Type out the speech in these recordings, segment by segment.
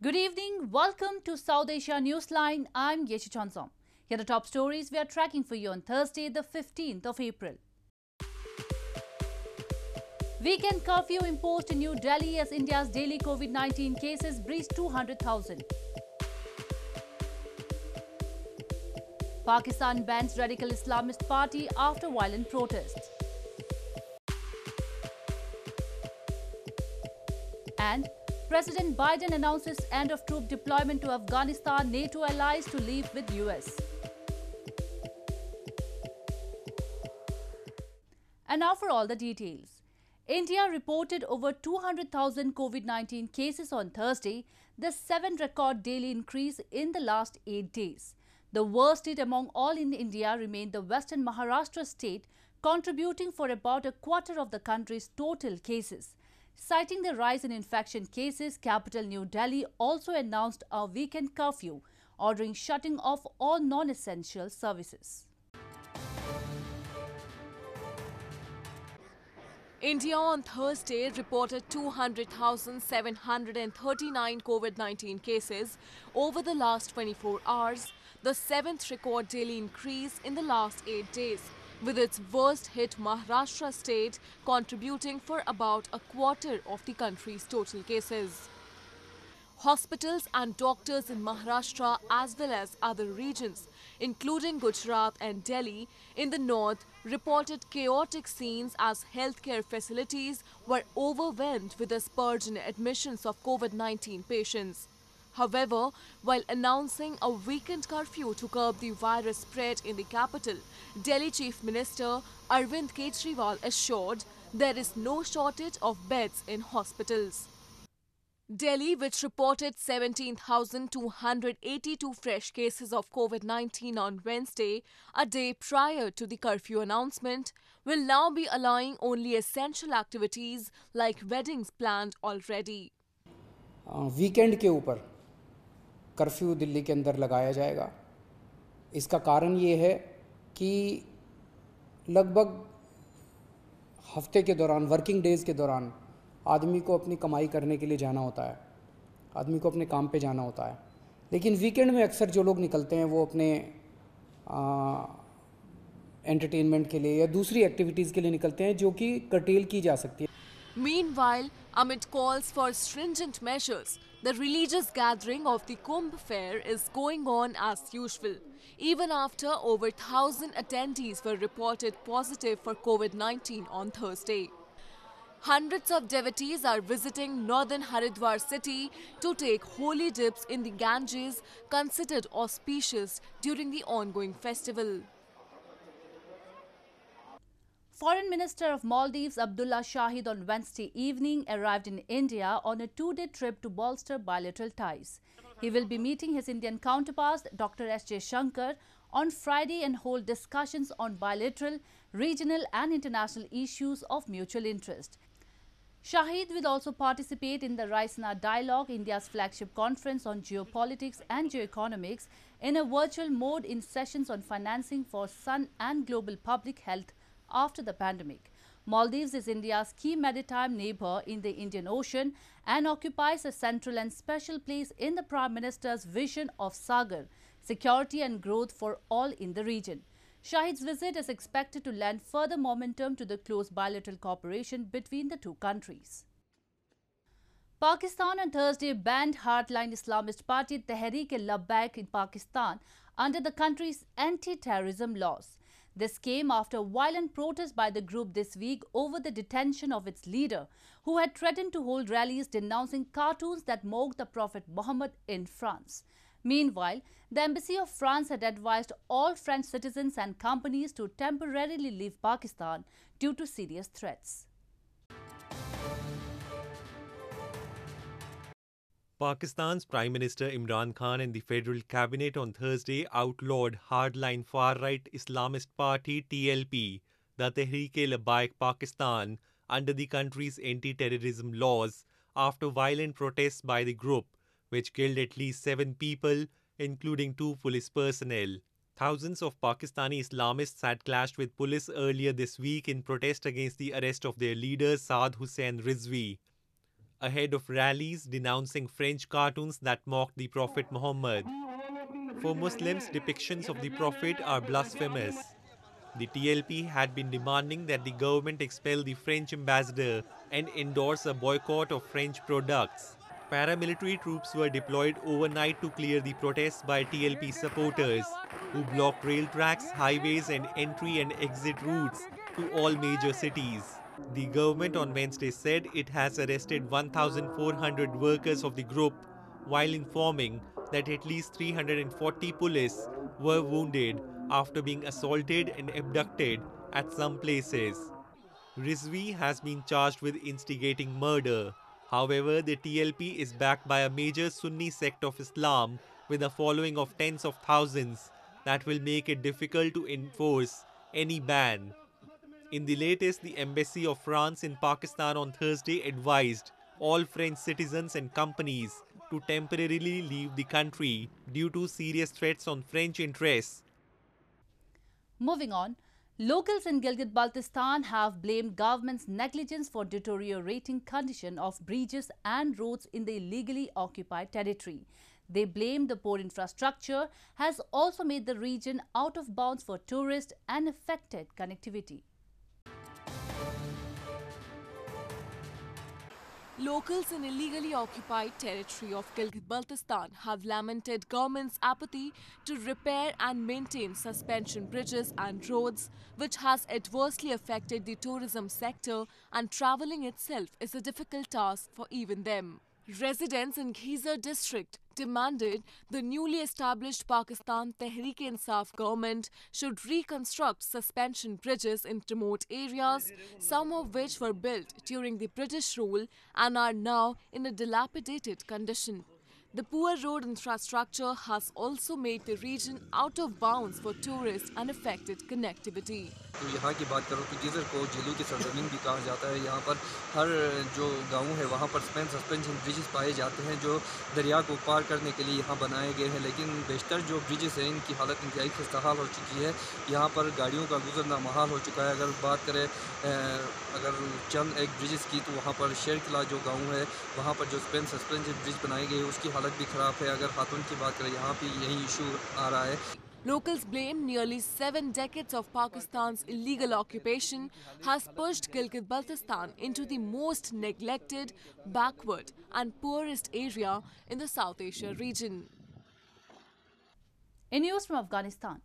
Good evening. Welcome to South Asia Newsline. I'm Yeshi Chansom. Here are the top stories we are tracking for you on Thursday, the 15th of April. Weekend curfew imposed in New Delhi as India's daily COVID-19 cases breached 200,000. Pakistan bans radical Islamist party after violent protests. And President Biden announces end of troop deployment to Afghanistan, NATO allies to leave with US. And now for all the details. India reported over 200,000 COVID-19 cases on Thursday, the seventh record daily increase in the last eight days. The worst state among all in India remained the western Maharashtra state, contributing for about a quarter of the country's total cases. Citing the rise in infection cases, capital New Delhi also announced a weekend curfew, ordering shutting off all non-essential services. India on Thursday reported 200,739 COVID-19 cases over the last 24 hours, the seventh record daily increase in the last eight days with its worst hit Maharashtra state contributing for about a quarter of the country's total cases. Hospitals and doctors in Maharashtra as well as other regions, including Gujarat and Delhi, in the north reported chaotic scenes as healthcare facilities were overwhelmed with a spurge in admissions of COVID-19 patients. However, while announcing a weekend curfew to curb the virus spread in the capital, Delhi Chief Minister Arvind Kejriwal assured there is no shortage of beds in hospitals. Delhi, which reported 17,282 fresh cases of COVID 19 on Wednesday, a day prior to the curfew announcement, will now be allowing only essential activities like weddings planned already. Uh, weekend ke ऊपर curfew Delhi के अंदर लगाया जाएगा इसका कारण ये है कि लगभग हफ्ते के दौरान वर्किंग डेज़ के दौरान आदमी को अपनी कमाई करने के लिए जाना होता है आदमी को अपने काम पे जाना होता है लेकिन वीकेंड में अक्सर जो लोग निकलते हैं वो अपने एंटरटेनमेंट के लिए या दूसरी एक्टिविटीज़ के लिए निकलते हैं जो कि कटेल की जा सकती है while Amit calls for stringent measures The religious gathering of the Kumbh fair is going on as usual, even after over 1,000 attendees were reported positive for COVID-19 on Thursday. Hundreds of devotees are visiting northern Haridwar city to take holy dips in the Ganges, considered auspicious during the ongoing festival. Foreign Minister of Maldives Abdullah Shahid on Wednesday evening arrived in India on a two-day trip to bolster bilateral ties. He will be meeting his Indian counterpart Dr. S. J. Shankar on Friday and hold discussions on bilateral, regional and international issues of mutual interest. Shahid will also participate in the Raisna Dialogue, India's flagship conference on geopolitics and geoeconomics, in a virtual mode in sessions on financing for sun and global public health after the pandemic. Maldives is India's key maritime neighbor in the Indian Ocean and occupies a central and special place in the Prime Minister's vision of Sagar, security and growth for all in the region. Shahid's visit is expected to lend further momentum to the close bilateral cooperation between the two countries. Pakistan on Thursday banned hardline Islamist party Tehreek-e-Labbaik in Pakistan under the country's anti-terrorism laws. This came after violent protests by the group this week over the detention of its leader, who had threatened to hold rallies denouncing cartoons that mock the Prophet Muhammad in France. Meanwhile, the Embassy of France had advised all French citizens and companies to temporarily leave Pakistan due to serious threats. Pakistan's Prime Minister Imran Khan and the federal cabinet on Thursday outlawed hardline far-right Islamist party TLP, the Tehreek-e-Labbaik Pakistan, under the country's anti-terrorism laws after violent protests by the group, which killed at least seven people, including two police personnel. Thousands of Pakistani Islamists had clashed with police earlier this week in protest against the arrest of their leader Saad Hussein Rizvi ahead of rallies denouncing French cartoons that mocked the Prophet Muhammad. For Muslims, depictions of the Prophet are blasphemous. The TLP had been demanding that the government expel the French ambassador and endorse a boycott of French products. Paramilitary troops were deployed overnight to clear the protests by TLP supporters, who blocked rail tracks, highways, and entry and exit routes to all major cities. The government on Wednesday said it has arrested 1,400 workers of the group while informing that at least 340 police were wounded after being assaulted and abducted at some places. Rizvi has been charged with instigating murder. However, the TLP is backed by a major Sunni sect of Islam with a following of tens of thousands that will make it difficult to enforce any ban. In the latest, the Embassy of France in Pakistan on Thursday advised all French citizens and companies to temporarily leave the country due to serious threats on French interests. Moving on, locals in Gilgit-Baltistan have blamed government's negligence for deteriorating condition of bridges and roads in the illegally occupied territory. They blame the poor infrastructure has also made the region out of bounds for tourists and affected connectivity. Locals in illegally occupied territory of Gilgit-Baltistan have lamented government's apathy to repair and maintain suspension bridges and roads, which has adversely affected the tourism sector and travelling itself is a difficult task for even them. Residents in Ghiza district demanded the newly established Pakistan Tehreek Insaf government should reconstruct suspension bridges in remote areas, some of which were built during the British rule and are now in a dilapidated condition. The poor road infrastructure has also made the region out of bounds for tourists and affected connectivity. तो यहाँ की बात करो तो geyser को झीलों की सरजमीन भी कहा जाता है यहाँ पर हर जो गांव है वहाँ पर स्पेन सस्पेंशन ब्रिजेस पाए जाते हैं जो दरिया को पार करने के लिए यहाँ बनाए गए हैं लेकिन बेशतर जो ब्रिजेस हैं इनकी हालत इंतहाई खस्ताहाल हो चुकी है यहाँ पर गाड़ियों का गुजरना महाल हो चुका है अगर बात करें अगर चंद एक ब्रिजेस की तो वहाँ पर शेर किला जो गांव है वहाँ पर जो स्पेन सस्पेंशन ब्रिज बनाए गए उसकी हालत भी ख़राब है अगर खातून की बात करें यहाँ पे यही इशू आ रहा है Locals blame nearly seven decades of Pakistan's illegal occupation has pushed Gilgit-Baltistan into the most neglected, backward and poorest area in the South Asia region. In news from Afghanistan,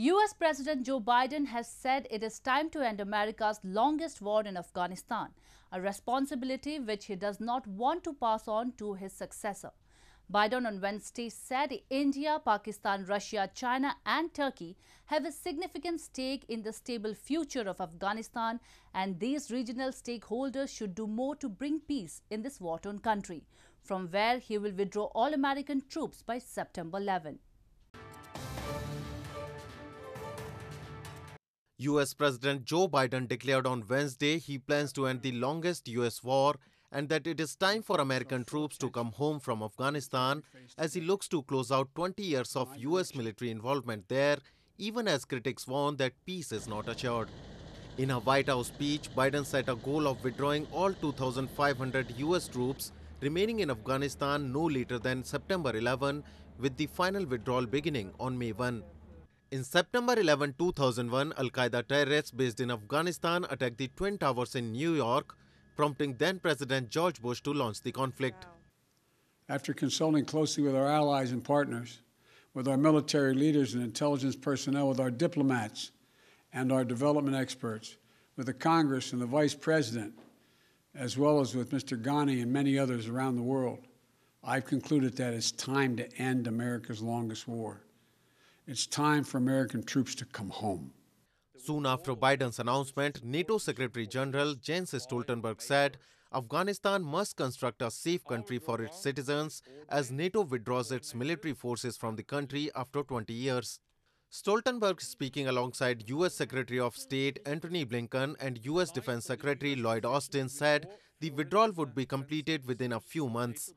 US President Joe Biden has said it is time to end America's longest war in Afghanistan, a responsibility which he does not want to pass on to his successor. Biden on Wednesday said India, Pakistan, Russia, China and Turkey have a significant stake in the stable future of Afghanistan and these regional stakeholders should do more to bring peace in this war-torn country, from where he will withdraw all American troops by September 11. US President Joe Biden declared on Wednesday he plans to end the longest US war and that it is time for American troops to come home from Afghanistan as he looks to close out 20 years of US military involvement there, even as critics warn that peace is not assured. In a White House speech, Biden set a goal of withdrawing all 2,500 US troops remaining in Afghanistan no later than September 11, with the final withdrawal beginning on May 1. In September 11, 2001, Al Qaeda terrorists based in Afghanistan attacked the Twin Towers in New York, prompting then President George Bush to launch the conflict. After consulting closely with our allies and partners, with our military leaders and intelligence personnel, with our diplomats and our development experts, with the Congress and the Vice President, as well as with Mr. Ghani and many others around the world, I've concluded that it's time to end America's longest war. It's time for American troops to come home. Soon after Biden's announcement, NATO Secretary General Jens Stoltenberg said Afghanistan must construct a safe country for its citizens as NATO withdraws its military forces from the country after 20 years. Stoltenberg speaking alongside US Secretary of State Antony Blinken and US Defense Secretary Lloyd Austin said the withdrawal would be completed within a few months.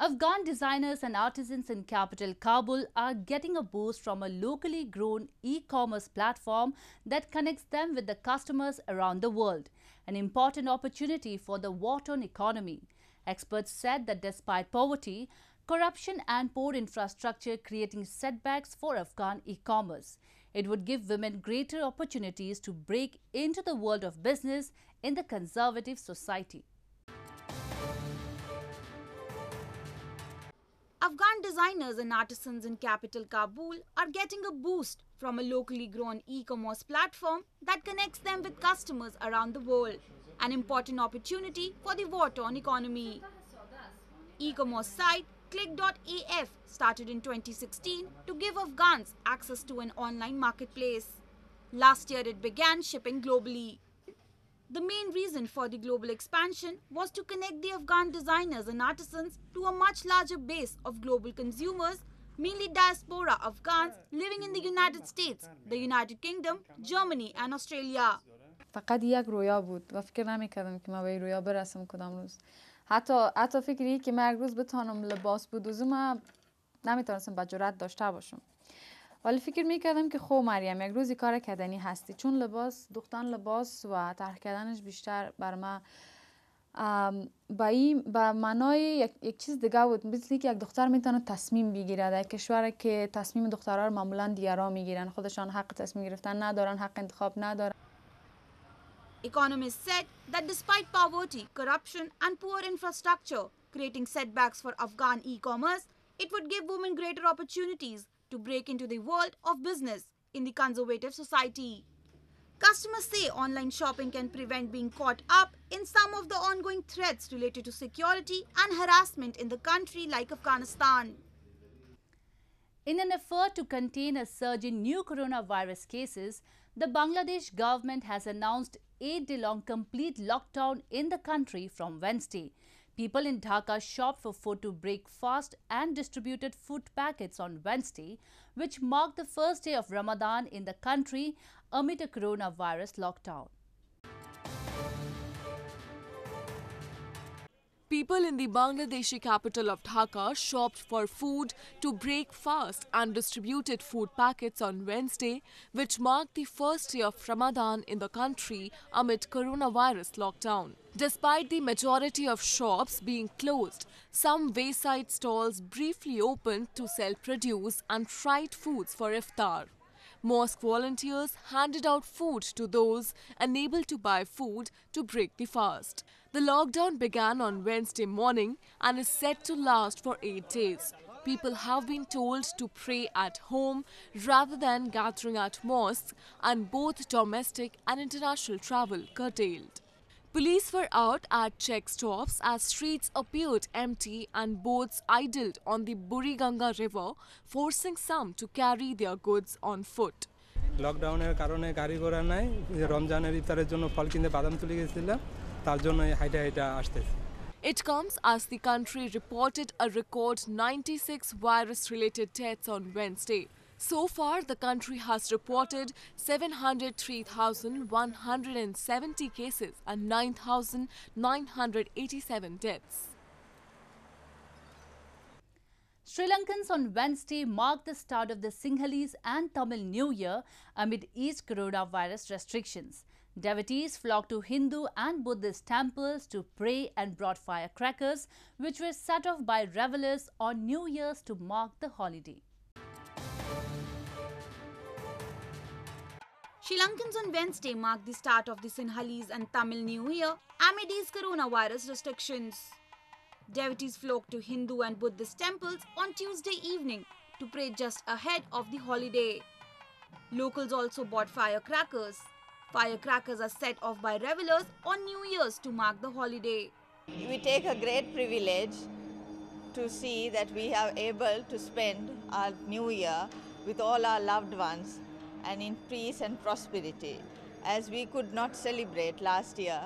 Afghan designers and artisans in capital Kabul are getting a boost from a locally grown e-commerce platform that connects them with the customers around the world, an important opportunity for the war-torn economy. Experts said that despite poverty, corruption and poor infrastructure creating setbacks for Afghan e-commerce, it would give women greater opportunities to break into the world of business in the conservative society. Afghan designers and artisans in capital Kabul are getting a boost from a locally grown e-commerce platform that connects them with customers around the world, an important opportunity for the war-torn economy. E-commerce site Click.af started in 2016 to give Afghans access to an online marketplace. Last year it began shipping globally. The main reason for the global expansion was to connect the Afghan designers and artisans to a much larger base of global consumers, mainly diaspora Afghans living in the United States, the United Kingdom, Germany and Australia. فقط یک رویا بود و فکر نمیکردم که من به رویا برسم کدام روز حتی حتی فکری که من یک روز بتانم لباس بدوزم نمیتونستم به جرات داشته باشم ولی فکر میکردم که خب مریم یک روزی کار کردنی هستی چون لباس دوختن لباس و طرح کردنش بیشتر بر ما با این به معنای یک،, یک, چیز دیگه بود مثل که یک دختر میتونه تصمیم بگیره در کشور که تصمیم دخترها رو معمولا دیگران میگیرن خودشان حق تصمیم گرفتن ندارن حق انتخاب ندارن Economists said that despite poverty, corruption and poor infrastructure creating setbacks for Afghan e-commerce, it would give women greater opportunities to break into the world of business in the conservative society. Customers say online shopping can prevent being caught up in some of the ongoing threats related to security and harassment in the country like Afghanistan. In an effort to contain a surge in new coronavirus cases, the Bangladesh government has announced eight-day-long complete lockdown in the country from Wednesday. People in Dhaka shopped for food to break fast and distributed food packets on Wednesday, which marked the first day of Ramadan in the country amid a coronavirus lockdown. People in the Bangladeshi capital of Dhaka shopped for food to break fast and distributed food packets on Wednesday, which marked the first day of Ramadan in the country amid coronavirus lockdown. Despite the majority of shops being closed, some wayside stalls briefly opened to sell produce and fried foods for iftar. Mosque volunteers handed out food to those unable to buy food to break the fast. The lockdown began on Wednesday morning and is set to last for eight days. People have been told to pray at home rather than gathering at mosques, and both domestic and international travel curtailed. Police were out at check stops as streets appeared empty and boats idled on the Buriganga River, forcing some to carry their goods on foot. লকডাউনের কারণে গাড়ি ঘোড়া নাই রমজানের ইফতারের জন্য ফল কিনতে বাদাম তুলে গেছিলাম তার জন্য হাইটা হাইটা It comes as the country reported a record 96 virus related deaths on Wednesday. So far, the country has reported 703,170 cases and 9,987 deaths. Sri Lankans on Wednesday marked the start of the Sinhalese and Tamil New Year amid East coronavirus restrictions. Devotees flocked to Hindu and Buddhist temples to pray and brought firecrackers, which were set off by revelers on New Year's to mark the holiday. Sri Lankans on Wednesday marked the start of the Sinhalese and Tamil New Year amid these coronavirus restrictions. Devotees flocked to Hindu and Buddhist temples on Tuesday evening to pray just ahead of the holiday. Locals also bought firecrackers. Firecrackers are set off by revelers on New Year's to mark the holiday. We take a great privilege to see that we are able to spend our New Year with all our loved ones and in peace and prosperity. As we could not celebrate last year,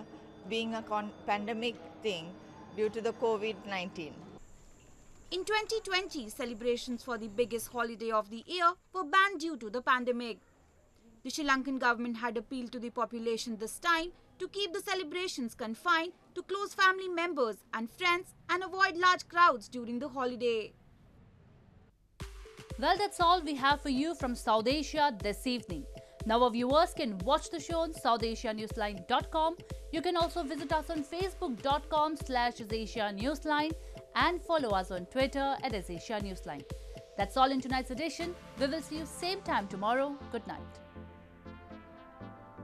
being a pandemic thing due to the COVID-19. In 2020, celebrations for the biggest holiday of the year were banned due to the pandemic. The Sri Lankan government had appealed to the population this time to keep the celebrations confined to close family members and friends and avoid large crowds during the holiday. Well, that's all we have for you from South Asia this evening. Now, our viewers can watch the show on SouthAsiaNewsline.com. You can also visit us on Facebook.com slash Newsline and follow us on Twitter at Asia Newsline. That's all in tonight's edition. We will see you same time tomorrow. Good night.